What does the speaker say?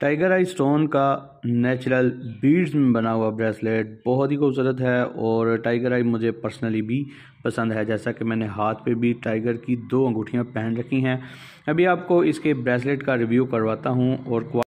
tiger eye stone का natural beads में बना हुआ ब्रेसलेट बहुत ही खूबसूरत है और टाइगर आई मुझे पर्सनली भी पसंद है जैसा कि मैंने हाथ पे भी टाइगर की दो अंगूठियाँ पहन रखी हैं अभी आपको इसके ब्रेसलेट का रिव्यू करवाता हूँ और